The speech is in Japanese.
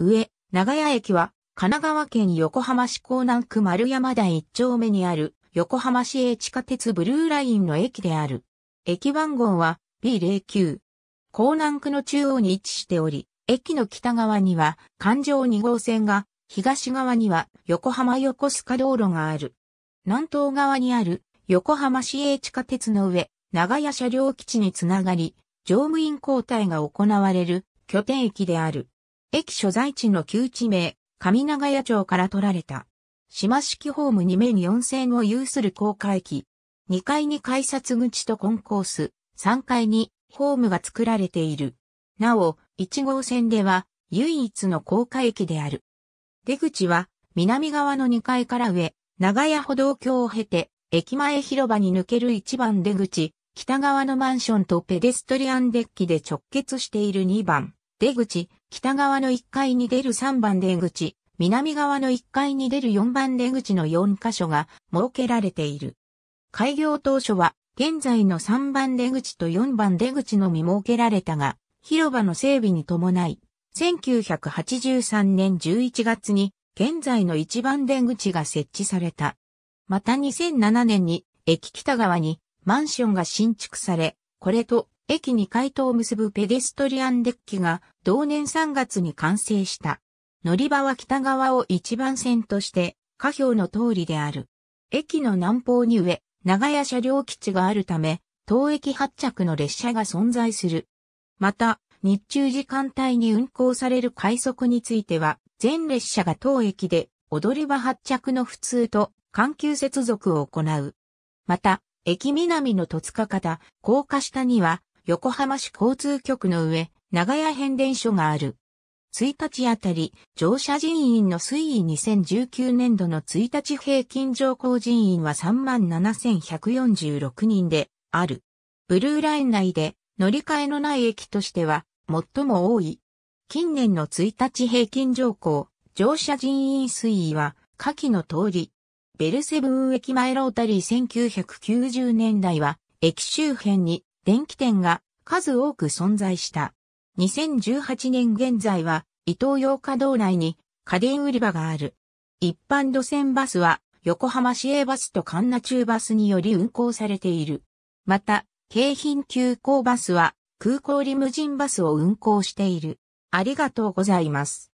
上、長屋駅は、神奈川県横浜市港南区丸山台1丁目にある、横浜市営地下鉄ブルーラインの駅である。駅番号は B09。港南区の中央に位置しており、駅の北側には環状2号線が、東側には横浜横須賀道路がある。南東側にある横浜市営地下鉄の上、長屋車両基地につながり、乗務員交代が行われる拠点駅である。駅所在地の旧地名、上長屋町から取られた。島式ホーム2面4線を有する高架駅。2階に改札口とコンコース、3階にホームが作られている。なお、1号線では唯一の高架駅である。出口は南側の2階から上、長屋歩道橋を経て、駅前広場に抜ける1番出口、北側のマンションとペデストリアンデッキで直結している2番。出口、北側の1階に出る3番出口、南側の1階に出る4番出口の4箇所が設けられている。開業当初は、現在の3番出口と4番出口のみ設けられたが、広場の整備に伴い、1983年11月に、現在の1番出口が設置された。また2007年に、駅北側にマンションが新築され、これと駅に階とを結ぶペデストリアンデッキが同年3月に完成した。乗り場は北側を一番線として、下表の通りである。駅の南方に上、長屋車両基地があるため、当駅発着の列車が存在する。また、日中時間帯に運行される快速については、全列車が当駅で、踊り場発着の普通と緩急接続を行う。また、駅南の戸塚方、高架下には、横浜市交通局の上、長屋変電所がある。1日あたり、乗車人員の推移2019年度の1日平均乗降人員は37,146人である。ブルーライン内で乗り換えのない駅としては最も多い。近年の1日平均乗降、乗車人員推移は下記の通り。ベルセブン駅前ロータリー1990年代は駅周辺に電気店が数多く存在した。2018年現在は、伊東洋華道内に家電売り場がある。一般路線バスは、横浜市営バスと神奈中バスにより運行されている。また、京浜急行バスは、空港リムジンバスを運行している。ありがとうございます。